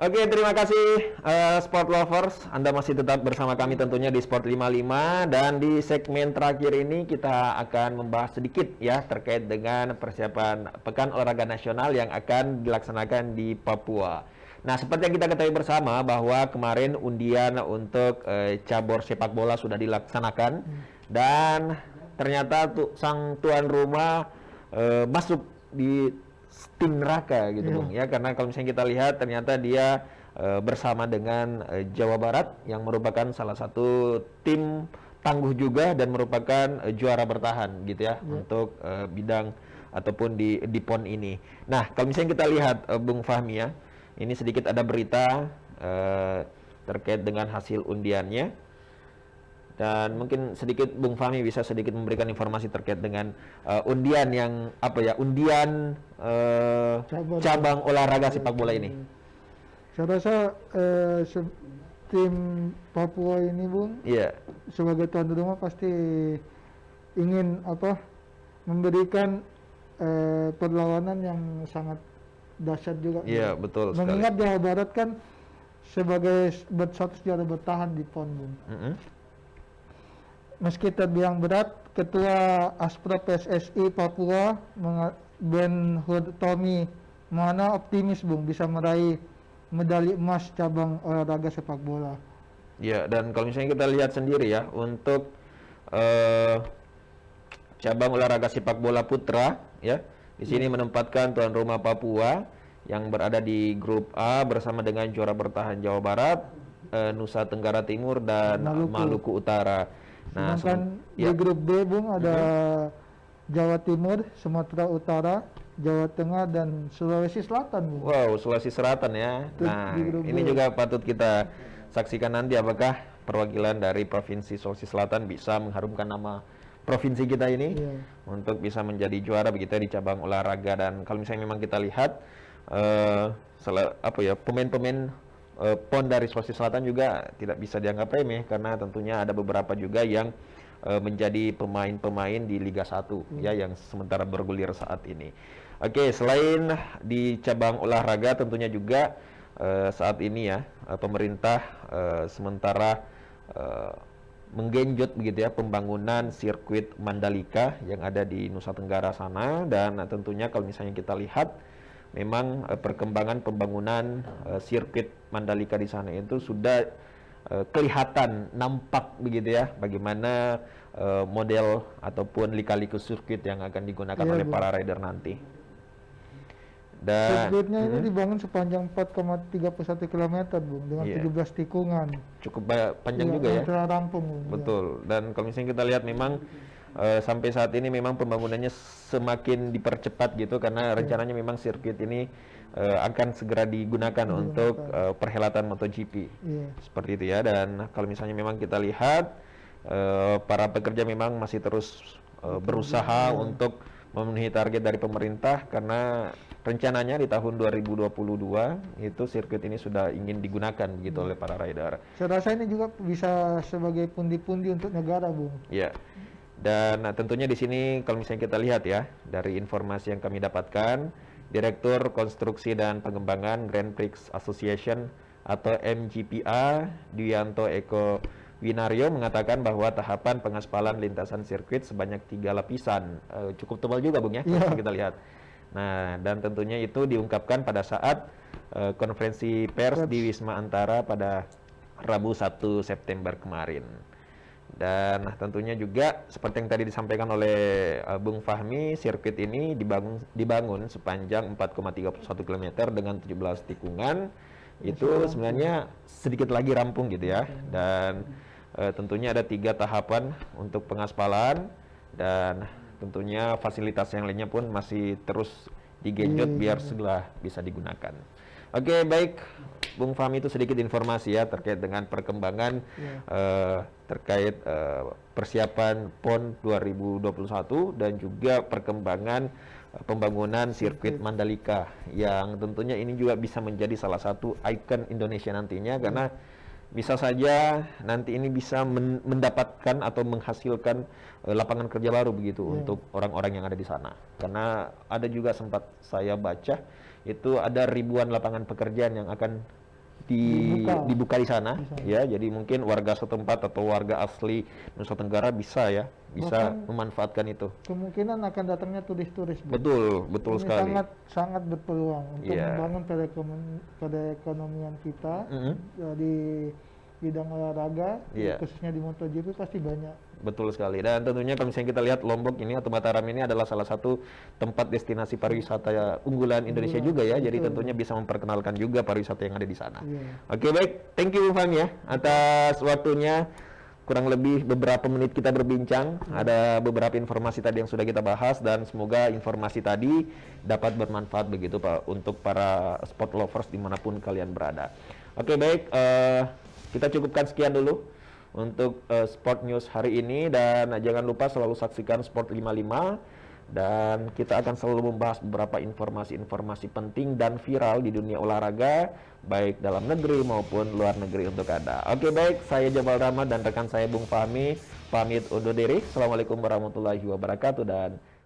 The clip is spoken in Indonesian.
Oke, terima kasih uh, sport lovers. Anda masih tetap bersama kami tentunya di Sport 55 dan di segmen terakhir ini kita akan membahas sedikit ya terkait dengan persiapan Pekan Olahraga Nasional yang akan dilaksanakan di Papua. Nah, seperti yang kita ketahui bersama bahwa kemarin undian untuk uh, cabur sepak bola sudah dilaksanakan dan ternyata tu, sang tuan rumah uh, masuk di sting neraka gitu yeah. bung ya karena kalau misalnya kita lihat ternyata dia e, bersama dengan e, Jawa Barat yang merupakan salah satu tim tangguh juga dan merupakan e, juara bertahan gitu ya yeah. untuk e, bidang ataupun di di pon ini. Nah kalau misalnya kita lihat e, bung Fahmi ya ini sedikit ada berita e, terkait dengan hasil undiannya dan mungkin sedikit Bung Fahmi bisa sedikit memberikan informasi terkait dengan uh, undian yang apa ya undian uh, cabang, cabang olahraga sepak bola ini. Saya rasa uh, tim Papua ini Bung, yeah. sebagai tuan rumah pasti ingin apa memberikan uh, perlawanan yang sangat dahsyat juga. Iya yeah, betul. Mengingat sekali. Jawa Barat kan sebagai bersatu sejarah bertahan di PON Bung. Mm -hmm meski terbilang berat, Ketua Aspro PSSI Papua Ben Hur Tommy Mana optimis Bung bisa meraih medali emas cabang olahraga sepak bola. Ya, dan kalau misalnya kita lihat sendiri ya untuk eh, cabang olahraga sepak bola putra ya, di sini hmm. menempatkan tuan rumah Papua yang berada di grup A bersama dengan juara bertahan Jawa Barat, eh, Nusa Tenggara Timur dan Maluku, Maluku Utara. Nah, Sedangkan ya. di grup B, Bung, ada hmm. Jawa Timur, Sumatera Utara, Jawa Tengah, dan Sulawesi Selatan, Bung. Wow, Sulawesi Selatan ya. Itu nah, ini B. juga patut kita saksikan nanti apakah perwakilan dari Provinsi Sulawesi Selatan bisa mengharumkan nama provinsi kita ini yeah. untuk bisa menjadi juara begitu ya di cabang olahraga dan kalau misalnya memang kita lihat uh, apa ya pemain-pemain Eh, pon dari Sulawesi Selatan juga tidak bisa dianggap remeh karena tentunya ada beberapa juga yang eh, menjadi pemain-pemain di Liga 1 hmm. ya yang sementara bergulir saat ini. Oke, selain di cabang olahraga tentunya juga eh, saat ini ya pemerintah sementara menggenjot begitu ya pembangunan sirkuit Mandalika yang ada di Nusa Tenggara sana dan tentunya kalau misalnya kita lihat memang uh, perkembangan pembangunan uh, sirkuit Mandalika di sana itu sudah uh, kelihatan nampak begitu ya bagaimana uh, model ataupun lika-liku sirkuit yang akan digunakan iya, oleh Bu. para rider nanti. Dan sirkuitnya hmm. ini dibangun sepanjang 4,31 km, bu, dengan yeah. 17 tikungan. Cukup panjang ya, juga ya. rampung, iya. Betul. Ya. Dan kalau misalnya kita lihat memang Eh, sampai saat ini memang pembangunannya semakin dipercepat gitu karena iya. rencananya memang sirkuit ini uh, akan segera digunakan untuk uh, perhelatan MotoGP. Yeah. Seperti itu ya dan kalau misalnya memang kita lihat uh, para pekerja memang masih terus uh, berusaha yeah. untuk memenuhi target dari pemerintah karena rencananya di tahun 2022 itu sirkuit ini sudah ingin digunakan begitu hmm. oleh para rider. Saya rasa ini juga bisa sebagai pundi-pundi untuk negara, Bung. Iya. Yeah. Dan nah, tentunya di sini kalau misalnya kita lihat ya dari informasi yang kami dapatkan, Direktur Konstruksi dan Pengembangan Grand Prix Association atau MGPA Duyanto Eko Winario mengatakan bahwa tahapan pengaspalan lintasan sirkuit sebanyak tiga lapisan uh, cukup tebal juga bung ya yeah. kita lihat. Nah dan tentunya itu diungkapkan pada saat uh, konferensi pers di Wisma Antara pada Rabu 1 September kemarin. Dan nah, tentunya juga seperti yang tadi disampaikan oleh eh, Bung Fahmi, sirkuit ini dibangun dibangun sepanjang 4,31 km dengan 17 tikungan. Itu sebenarnya sedikit lagi rampung gitu ya. Iya. Dan uh, tentunya ada tiga tahapan untuk pengaspalan dan tentunya fasilitas yang lainnya pun masih terus digenjot hmm. biar segala bisa digunakan. Oke, okay, baik. Bung Fahmi itu sedikit informasi ya terkait dengan perkembangan yeah. Iya. uh, terkait uh, persiapan PON 2021 dan juga perkembangan uh, pembangunan sirkuit Mandalika yang tentunya ini juga bisa menjadi salah satu ikon Indonesia nantinya mm. karena iya bisa saja nanti ini bisa men mendapatkan atau menghasilkan uh, lapangan kerja baru begitu hmm. untuk orang-orang yang ada di sana. Karena ada juga sempat saya baca itu ada ribuan lapangan pekerjaan yang akan di, dibuka. dibuka di sana, di sana ya. Jadi mungkin warga setempat atau warga asli Nusa Tenggara bisa ya bisa Bahkan memanfaatkan itu. Kemungkinan akan datangnya turis-turis. Betul, betul Ini sekali. Sangat sangat berpeluang untuk yeah. membangun perekonomian kita mm -hmm. di bidang olahraga, yeah. khususnya di MotoGP pasti banyak. Betul sekali. Dan tentunya kalau misalnya kita lihat Lombok ini atau Mataram ini adalah salah satu tempat destinasi pariwisata unggulan Indonesia yeah, juga ya. Betul. Jadi tentunya bisa memperkenalkan juga pariwisata yang ada di sana. Yeah. Oke, okay, baik. Thank you Fami ya atas waktunya kurang lebih beberapa menit kita berbincang. Ada beberapa informasi tadi yang sudah kita bahas dan semoga informasi tadi dapat bermanfaat begitu Pak untuk para sport lovers dimanapun kalian berada. Oke baik, uh, kita cukupkan sekian dulu untuk uh, sport news hari ini dan jangan lupa selalu saksikan Sport 55 dan kita akan selalu membahas beberapa informasi-informasi penting dan viral di dunia olahraga baik dalam negeri maupun luar negeri untuk Anda. Oke baik, saya Jamal Rama dan rekan saya Bung Fahmi pamit undur diri. Assalamualaikum warahmatullahi wabarakatuh dan